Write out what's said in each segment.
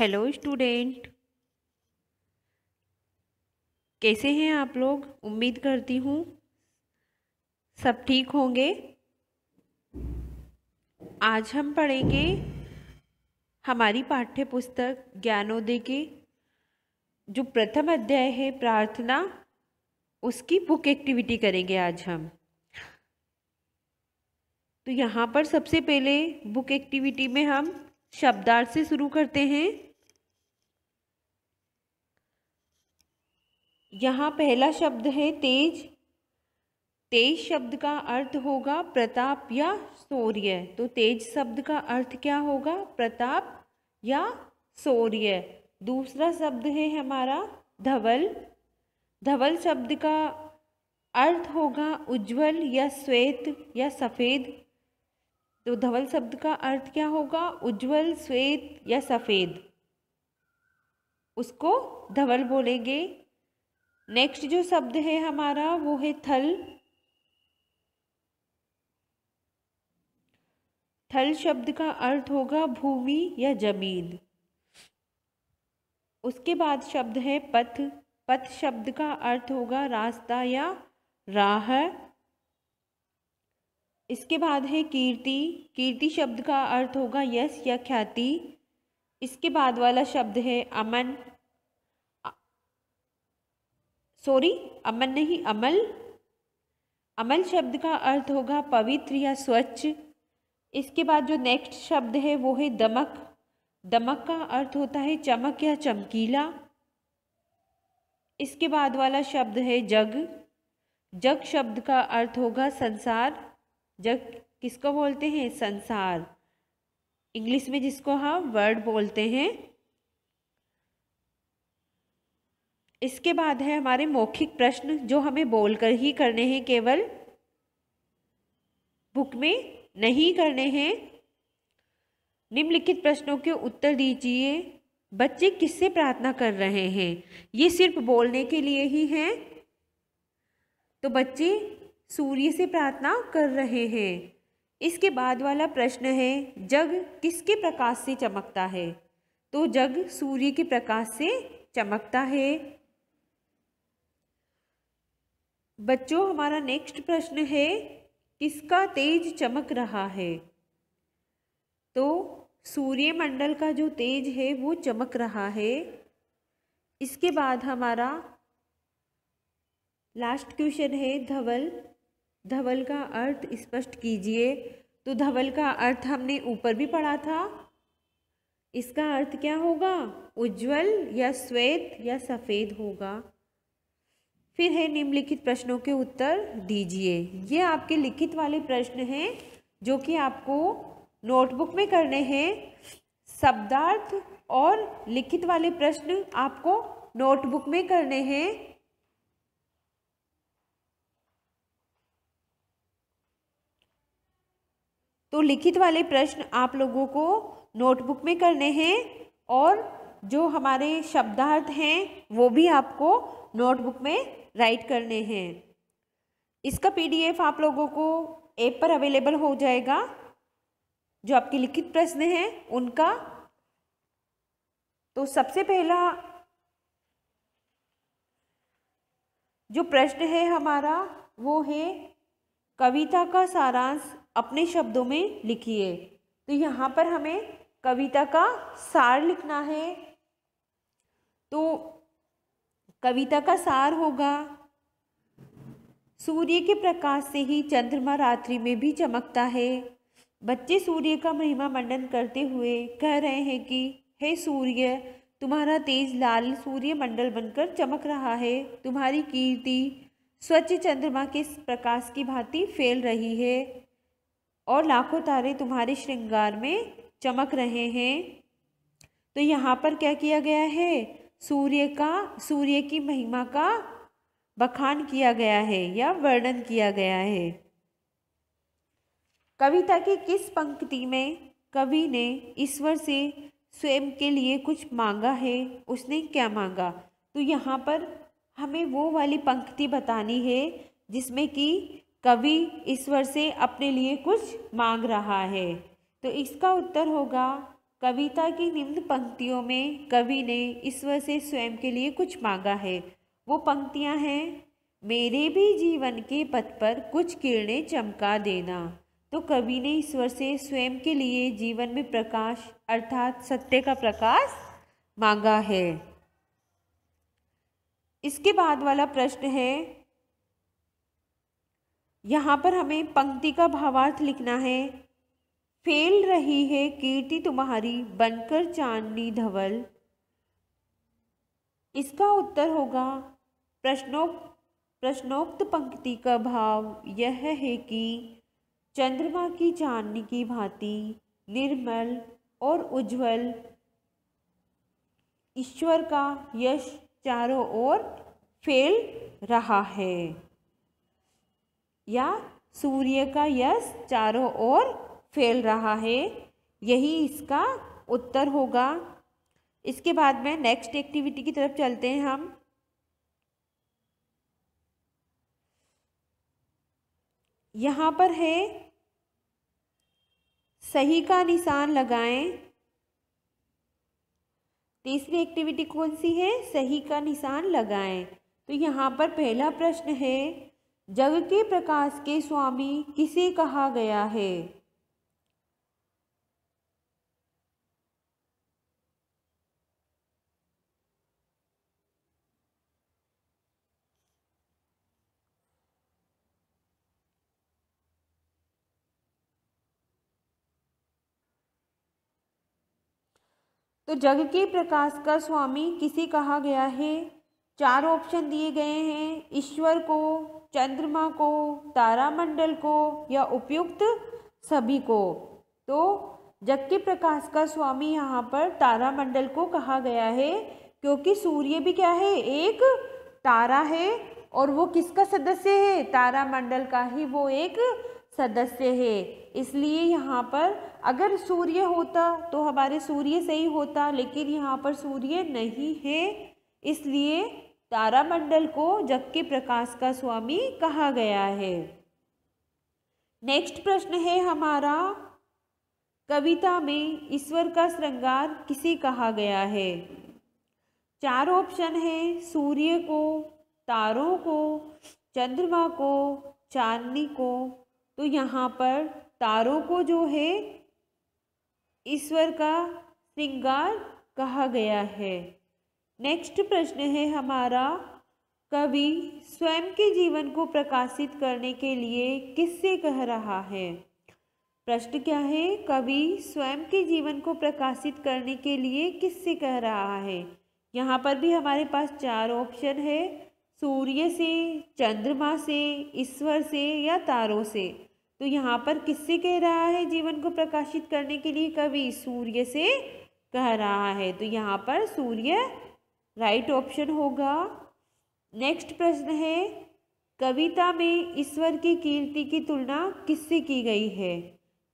hello student कैसे हैं आप लोग उम्मीद करती हूँ सब ठीक होंगे आज हम पढ़ेंगे हमारी पाठ्य पुस्तक ज्ञानोदय के जो प्रथम अध्याय है प्रार्थना उसकी बुक एक्टिविटी करेंगे आज हम तो यहाँ पर सबसे पहले बुक एक्टिविटी में हम शब्दार्थ से शुरू करते हैं यहाँ पहला शब्द है तेज तेज शब्द का अर्थ होगा प्रताप या शौर्य तो तेज शब्द का अर्थ क्या होगा प्रताप या शौर्य दूसरा शब्द है हमारा धवल धवल शब्द का अर्थ होगा उज्जवल या श्वेत या सफ़ेद तो धवल शब्द का अर्थ क्या होगा उज्जवल श्वेत या सफ़ेद उसको धवल बोलेंगे नेक्स्ट जो शब्द है हमारा वो है थल थल शब्द का अर्थ होगा भूमि या जमीन उसके बाद शब्द है पथ पथ शब्द का अर्थ होगा रास्ता या राह इसके बाद है कीर्ति कीर्ति शब्द का अर्थ होगा यश या ख्याति इसके बाद वाला शब्द है अमन सॉरी अमन नहीं अमल अमल शब्द का अर्थ होगा पवित्र या स्वच्छ इसके बाद जो नेक्स्ट शब्द है वो है दमक दमक का अर्थ होता है चमक या चमकीला इसके बाद वाला शब्द है जग जग शब्द का अर्थ होगा संसार जग किसको बोलते हैं संसार इंग्लिश में जिसको हम हाँ, वर्ड बोलते हैं इसके बाद है हमारे मौखिक प्रश्न जो हमें बोलकर ही करने हैं केवल बुक में नहीं करने हैं निम्नलिखित प्रश्नों के उत्तर दीजिए बच्चे किससे प्रार्थना कर रहे हैं ये सिर्फ बोलने के लिए ही है तो बच्चे सूर्य से प्रार्थना कर रहे हैं इसके बाद वाला प्रश्न है जग किसके प्रकाश से चमकता है तो जग सूर्य के प्रकाश से चमकता है बच्चों हमारा नेक्स्ट प्रश्न है किसका तेज चमक रहा है तो सूर्यमंडल का जो तेज है वो चमक रहा है इसके बाद हमारा लास्ट क्वेश्चन है धवल धवल का अर्थ स्पष्ट कीजिए तो धवल का अर्थ हमने ऊपर भी पढ़ा था इसका अर्थ क्या होगा उज्जवल या श्वेत या सफ़ेद होगा फिर है निम्नलिखित प्रश्नों के उत्तर दीजिए ये आपके लिखित वाले प्रश्न हैं जो कि आपको नोटबुक में करने हैं शब्दार्थ और लिखित वाले प्रश्न आपको नोटबुक में करने हैं तो लिखित वाले प्रश्न आप लोगों को नोटबुक में करने हैं और जो हमारे शब्दार्थ हैं वो भी आपको नोटबुक में राइट करने हैं इसका पीडीएफ आप लोगों को ऐप पर अवेलेबल हो जाएगा जो आपके लिखित प्रश्न हैं उनका तो सबसे पहला जो प्रश्न है हमारा वो है कविता का सारांश अपने शब्दों में लिखिए तो यहाँ पर हमें कविता का सार लिखना है तो कविता का सार होगा सूर्य के प्रकाश से ही चंद्रमा रात्रि में भी चमकता है बच्चे सूर्य का महिमा मंडन करते हुए कह रहे हैं कि हे सूर्य तुम्हारा तेज लाल सूर्य मंडल बनकर चमक रहा है तुम्हारी कीर्ति स्वच्छ चंद्रमा के प्रकाश की भांति फैल रही है और लाखों तारे तुम्हारे श्रृंगार में चमक रहे हैं तो यहाँ पर क्या किया गया है सूर्य का सूर्य की महिमा का बखान किया गया है या वर्णन किया गया है कविता की किस पंक्ति में कवि ने ईश्वर से स्वयं के लिए कुछ मांगा है उसने क्या मांगा तो यहाँ पर हमें वो वाली पंक्ति बतानी है जिसमें कि कवि ईश्वर से अपने लिए कुछ मांग रहा है तो इसका उत्तर होगा कविता की निम्न पंक्तियों में कवि ने ईश्वर से स्वयं के लिए कुछ मांगा है वो पंक्तियाँ हैं मेरे भी जीवन के पथ पर कुछ किरणें चमका देना तो कवि ने ईश्वर से स्वयं के लिए जीवन में प्रकाश अर्थात सत्य का प्रकाश मांगा है इसके बाद वाला प्रश्न है यहाँ पर हमें पंक्ति का भावार्थ लिखना है फैल रही है कीर्ति तुम्हारी बनकर चांदनी धवल इसका उत्तर होगा प्रश्नों प्रश्नोक्त पंक्ति का भाव यह है कि चंद्रमा की चांदनी की भांति निर्मल और उज्जवल ईश्वर का यश चारों ओर फैल रहा है या सूर्य का यश चारों ओर फैल रहा है यही इसका उत्तर होगा इसके बाद में नेक्स्ट एक्टिविटी की तरफ चलते हैं हम यहाँ पर है सही का निशान लगाएं तीसरी एक्टिविटी कौन सी है सही का निशान लगाएं तो यहाँ पर पहला प्रश्न है जग के प्रकाश के स्वामी किसे कहा गया है तो जग के प्रकाश का स्वामी किसे कहा गया है चार ऑप्शन दिए गए हैं ईश्वर को चंद्रमा को तारामंडल को या उपयुक्त सभी को तो जग के प्रकाश का स्वामी यहाँ पर तारामंडल को कहा गया है क्योंकि सूर्य भी क्या है एक तारा है और वो किसका सदस्य है तारामंडल का ही वो एक सदस्य है इसलिए यहाँ पर अगर सूर्य होता तो हमारे सूर्य से ही होता लेकिन यहाँ पर सूर्य नहीं है इसलिए तारामंडल को जग के प्रकाश का स्वामी कहा गया है नेक्स्ट प्रश्न है हमारा कविता में ईश्वर का श्रृंगार किसे कहा गया है चार ऑप्शन है सूर्य को तारों को चंद्रमा को चांदनी को तो यहाँ पर तारों को जो है ईश्वर का श्रृंगार कहा गया है नेक्स्ट प्रश्न है हमारा कवि स्वयं के जीवन को प्रकाशित करने के लिए किससे कह रहा है प्रश्न क्या है कवि स्वयं के जीवन को प्रकाशित करने के लिए किससे कह रहा है यहाँ पर भी हमारे पास चार ऑप्शन है सूर्य से चंद्रमा से ईश्वर से या तारों से तो यहाँ पर किससे कह रहा है जीवन को प्रकाशित करने के लिए कवि सूर्य से कह रहा है तो यहाँ पर सूर्य राइट ऑप्शन होगा नेक्स्ट प्रश्न है कविता में ईश्वर की कीर्ति की तुलना किससे की गई है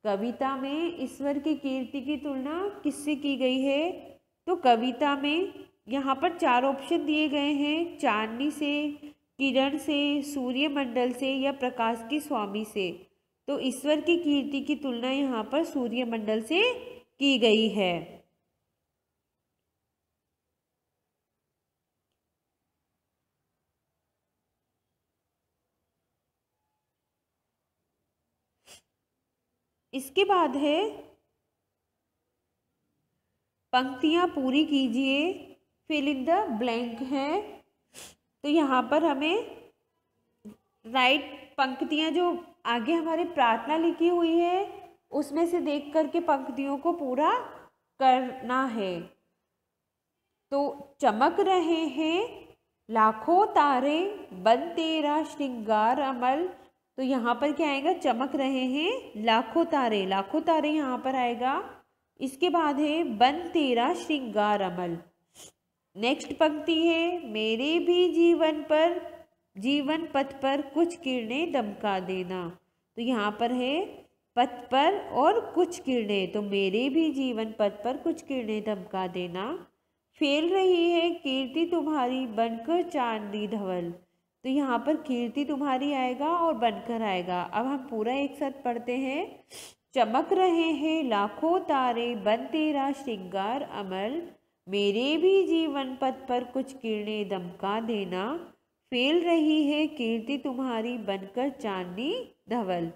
कविता में ईश्वर की कीर्ति की तुलना किससे की गई है तो कविता में यहाँ पर चार ऑप्शन दिए गए हैं चांदनी से किरण से सूर्यमंडल से या प्रकाश की स्वामी से तो ईश्वर की कीर्ति की तुलना यहाँ पर सूर्य मंडल से की गई है इसके बाद है पंक्तियाँ पूरी कीजिए फिल इन द ब्लैंक है तो यहाँ पर हमें राइट पंक्तियाँ जो आगे हमारी प्रार्थना लिखी हुई है उसमें से देख करके पंक्तियों को पूरा करना है तो चमक रहे हैं लाखों तारे बन तेरा श्रृंगार अमल तो यहाँ पर क्या आएगा चमक रहे हैं लाखों तारे लाखों तारे यहाँ पर आएगा इसके बाद है बन तेरा श्रृंगार अमल नेक्स्ट पंक्ति है मेरे भी जीवन पर जीवन पथ पर कुछ किरणें दमका देना तो यहाँ पर है पथ पर और कुछ किरणें तो मेरे भी जीवन पथ पर कुछ किरणें दमका देना फैल रही है कीर्ति तुम्हारी बनकर चांदी धवल तो यहाँ पर कीर्ति तुम्हारी आएगा और बनकर आएगा अब हम पूरा एक साथ पढ़ते हैं चमक रहे हैं लाखों तारे बन तेरा श्रृंगार अमल मेरे भी जीवन पथ पर कुछ किरणें दमका देना फेल रही है कीर्ति तुम्हारी बनकर चांदनी धवल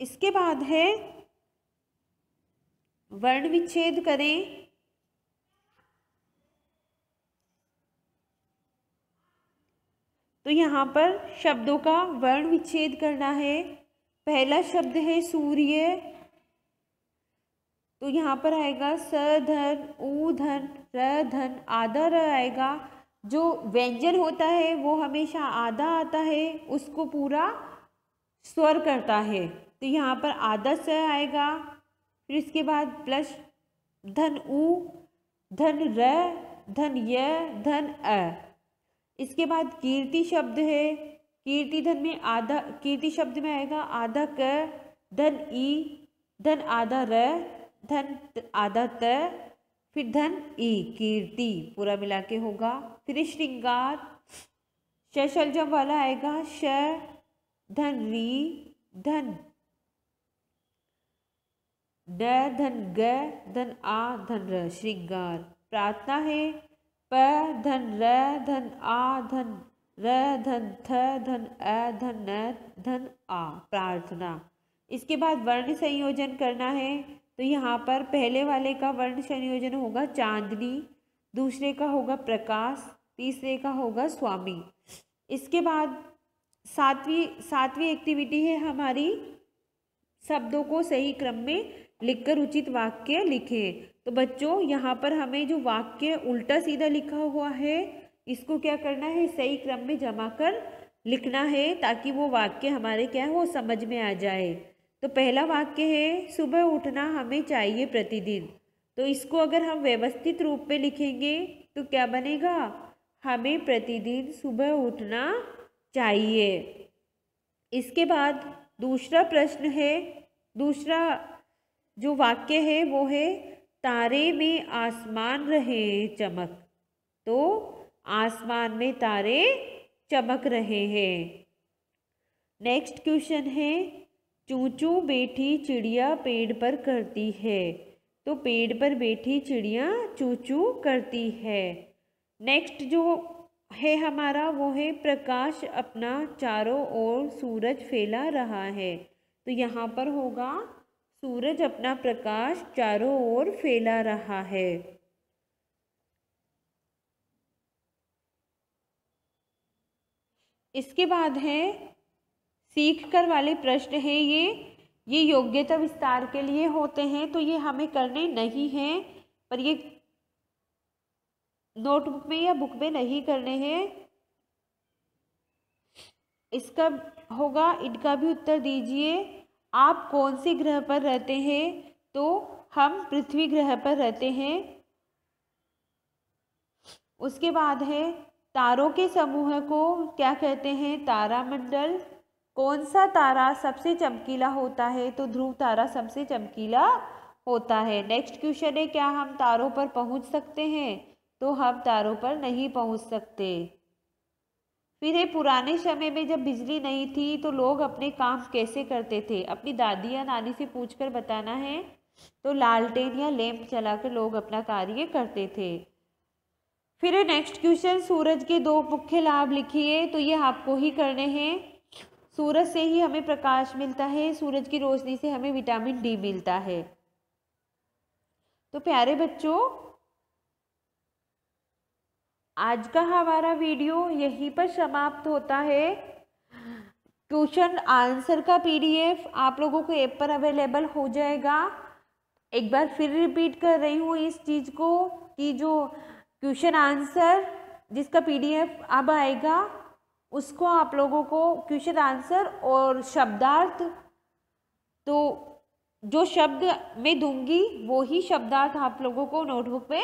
इसके बाद है वर्ण विच्छेद करें तो यहाँ पर शब्दों का वर्ण विच्छेद करना है पहला शब्द है सूर्य तो यहाँ पर आएगा स धन ऊ धन र धन आधा र आएगा जो व्यंजन होता है वो हमेशा आधा आता है उसको पूरा स्वर करता है तो यहाँ पर आधा स आएगा फिर इसके बाद प्लस धन ऊ धन र धन य धन अ इसके बाद कीर्ति शब्द है कीर्ति धन में आधा कीर्ति शब्द में आएगा आधा क धन ई धन आधा र धन आधा त फिर धन ई कीर्ति पूरा मिला के होगा फिर श्रृंगार शलजम वाला आएगा श धन री धन ड धन ग धन आ धन र श्रृंगार प्रार्थना है प धन र धन आ धन र धन थ धन अ धन न धन आ प्रार्थना इसके बाद वर्ण संयोजन करना है तो यहाँ पर पहले वाले का वर्ण संयोजन होगा चांदनी दूसरे का होगा प्रकाश तीसरे का होगा स्वामी इसके बाद सातवीं सातवीं एक्टिविटी है हमारी शब्दों को सही क्रम में लिखकर उचित वाक्य लिखें तो बच्चों यहाँ पर हमें जो वाक्य उल्टा सीधा लिखा हुआ है इसको क्या करना है सही क्रम में जमा कर लिखना है ताकि वो वाक्य हमारे क्या हो समझ में आ जाए तो पहला वाक्य है सुबह उठना हमें चाहिए प्रतिदिन तो इसको अगर हम व्यवस्थित रूप में लिखेंगे तो क्या बनेगा हमें प्रतिदिन सुबह उठना चाहिए इसके बाद दूसरा प्रश्न है दूसरा जो वाक्य है वो है तारे में आसमान रहे चमक तो आसमान में तारे चमक रहे हैं नेक्स्ट क्वेश्चन है चूचू बैठी चिड़िया पेड़ पर करती है तो पेड़ पर बैठी चिड़िया चूचू करती है नेक्स्ट जो है हमारा वो है प्रकाश अपना चारों ओर सूरज फैला रहा है तो यहाँ पर होगा सूरज अपना प्रकाश चारों ओर फैला रहा है इसके बाद है सीख कर वाले प्रश्न हैं ये ये योग्यता विस्तार के लिए होते हैं तो ये हमें करने नहीं हैं पर ये नोटबुक में या बुक में नहीं करने हैं इसका होगा इनका भी उत्तर दीजिए आप कौन से ग्रह पर रहते हैं तो हम पृथ्वी ग्रह पर रहते हैं उसके बाद है तारों के समूह को क्या कहते हैं तारामंडल कौन सा तारा सबसे चमकीला होता है तो ध्रुव तारा सबसे चमकीला होता है नेक्स्ट क्वेश्चन है क्या हम तारों पर पहुंच सकते हैं तो हम तारों पर नहीं पहुंच सकते फिर ये पुराने समय में जब बिजली नहीं थी तो लोग अपने काम कैसे करते थे अपनी दादी या नानी से पूछकर बताना है तो लालटेन या लैंप कर लोग अपना कार्य करते थे फिर नेक्स्ट क्वेश्चन सूरज के दो मुख्य लाभ लिखिए तो ये आपको ही करने हैं सूरज से ही हमें प्रकाश मिलता है सूरज की रोशनी से हमें विटामिन डी मिलता है तो प्यारे बच्चों आज का हमारा वीडियो यहीं पर समाप्त होता है क्वेश्चन आंसर का पीडीएफ आप लोगों को ऐप पर अवेलेबल हो जाएगा एक बार फिर रिपीट कर रही हूँ इस चीज़ को कि जो क्वेश्चन आंसर जिसका पीडीएफ अब आएगा उसको आप लोगों को क्वेश्चन आंसर और शब्दार्थ तो जो शब्द मैं दूंगी वो ही शब्दार्थ आप लोगों को नोटबुक में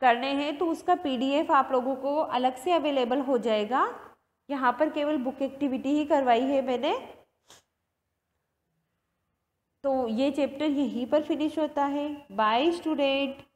करने हैं तो उसका पीडीएफ आप लोगों को अलग से अवेलेबल हो जाएगा यहाँ पर केवल बुक एक्टिविटी ही करवाई है मैंने तो ये चैप्टर यहीं पर फिनिश होता है बाय स्टूडेंट